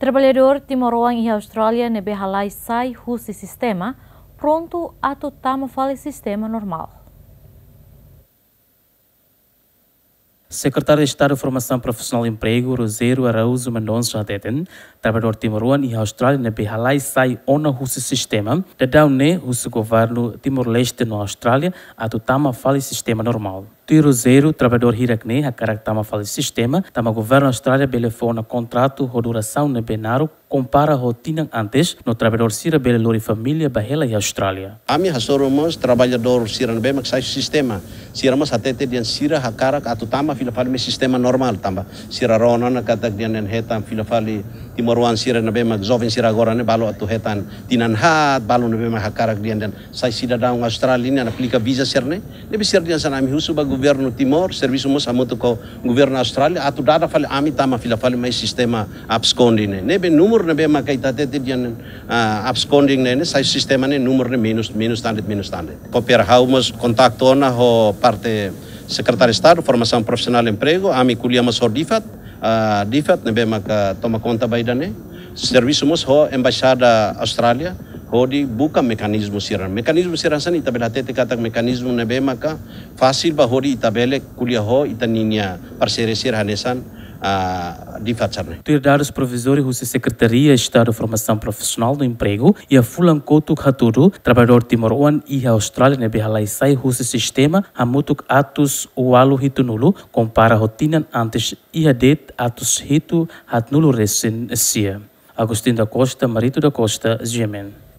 Trabalhador timorão e Austrália nebe halai sai husi sistema, pronto a tutamo fale sistema normal. Secretário de Estado de Formação Profissional e Emprego, Rosero Araújo Mendonça Adeten, trabalhador timoruano e Austrália na Bihalai sai ona o sistema, de daune russo governo Timor-Leste na Austrália, a tutama fale sistema normal zero trabalhador Hirakne, a caractama fala sistema, tama governo Austrália telefona contrato com duração ne benaro, compara rotina antes no trabalhador Sira e família Bahela e Austrália. Ami hasoromos trabalhador Sira ne bemak sai sistema, Sira mas atete dian Sira hakara atu tama sistema normal tamba, Sira rona na katak dian nen hetam timoruan Sira ne bemak jovem Sira agora ne né, balo atu hetan tinan hat balo ne bemak hakara dian sai cidadão daung Austrália ne aplica visa Sira ne, né, ne Sira dian sanami é, husu bagu governo Timor, serviço moça muito com o governo Austrália, a tudada fale ami tama fila fale mais sistema absconding né. Nebe número nebe ma kaita tete dian ah, absconding né, sai sistema né número menos menos standard menos standard. Copiar, haumos contacto na ho parte secretário de Estado, formação profissional emprego, mim kuliamas hor difat, ah, difat nebe ma toma conta baidane. Serviço moça embaixada Austrália, Hodi bukan mekanisme siran. Mekanisme siran sana tabela tete kata mekanisme nebe maka fasil ba hodi itabele kuliah ho itaninya parseresir hanesan a difatsan. Tirados provisores russa Secretaria Estado Formação Profissional do Emprego e a Fulan Kotuk Haturu, trabalhador timor e a Austrália Sai russa Sistema Hamutuk Atus Ualu Hitunulu compara rotina antes e a det Atus Hitu Hatnulu Resin Sia. Agostinho da Costa, Marito da Costa, Gemen.